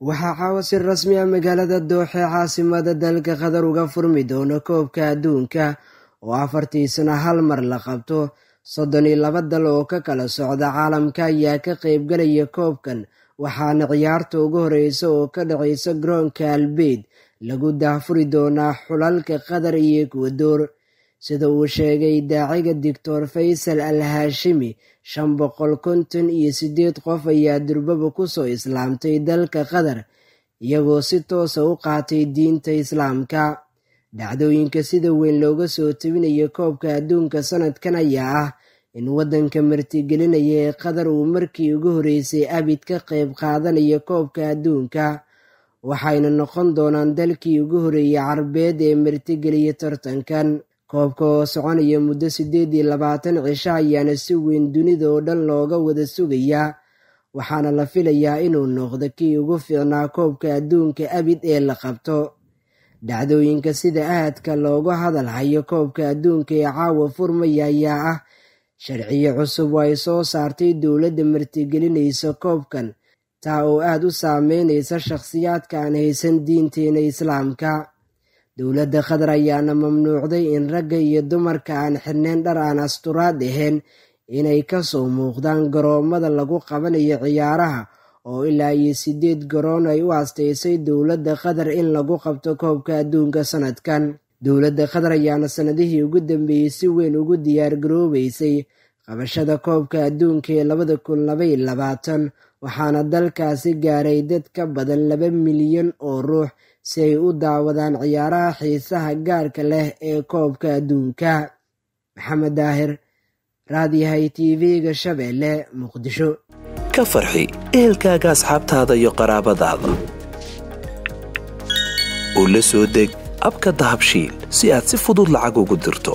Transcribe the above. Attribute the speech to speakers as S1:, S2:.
S1: waxaa caawa si rasmi ah magaalada dooxe caasimada dalka qatar uga furmi doono koobka adduunka oo afartii sano hal mar la qabto soddon iyo laba dal oo ka kala socda caalamka ayaa ka qaybgalaya koobkan waxaana ciyaarta ugu horreysa oo ka dhacaysa garoonka albeyd lagu daahfuri doonaa xulalka qatar iyo ekwadoor sida uu sheegay daaciga doctor faysal al haashimi shan boqol konton iyo siddeed qof ayaa durbaba ku soo islaamtay dalka qatar iyagoo si toosa ah u qaatay diinta islaamka dhacdooyinka sida weyn looga soo tebinayo koobka adduunka sanadkan ayaa ah in waddanka martigelinaya ee qatar uu markii ugu horreysay abid ka qayb qaadanaya koobka adduunka waxayna noqon doonaan dalkii ugu horeeyay carbeed ee martigeliya tartankan koobka oo soconaya muddo siddeed iyo labaatan cisho ayaana si weyn dunida oo dhan looga wada sugayaa waxaana la filayaa inuu noqdo kii ugu fiicnaa koobka adduunka abid ee la qabto dhacdooyinka sida aadka loogu hadal hayo koobka adduunka ee caawa furmaya ayaa ah sharciyo cusub oo ay soo saartay dowladda martigelinaysa koobkan taa oo aad u saameynaysa shakhsiyaadka aan haysan diinteena islaamka dowladda khadar ayaana mamnuucday in ragga iyo dumarka aan xirneyn dhar aan asturaad ahayn inay ka soo muuqdaan garoomada lagu qabanayo ciyaaraha oo ilaa iyo siddeed garoon ay u asteysay dowladda qatar in lagu qabto koobka adduunka sannadkan dowladda qatar ayaana sannadihii ugu dambeeyey si weyn ugu diyaar garoobaysay qabashada koobka adduunka ee labada kun labaiyo labaatan waxaana dalkaasi gaaray dad ka badan laba milyan oo ruux si ay u daawadaan ciyaaraha xiisaha gaarka leh ee koobka adduunka maxamed daahir raadiyahay tv-ga shabeelle muqdisho
S2: ka farxi ehelkaaga asxaabtaada iyo qaraabadaada oo la soo deg abka dahabshiil si aad si fudud lacag ugu dirto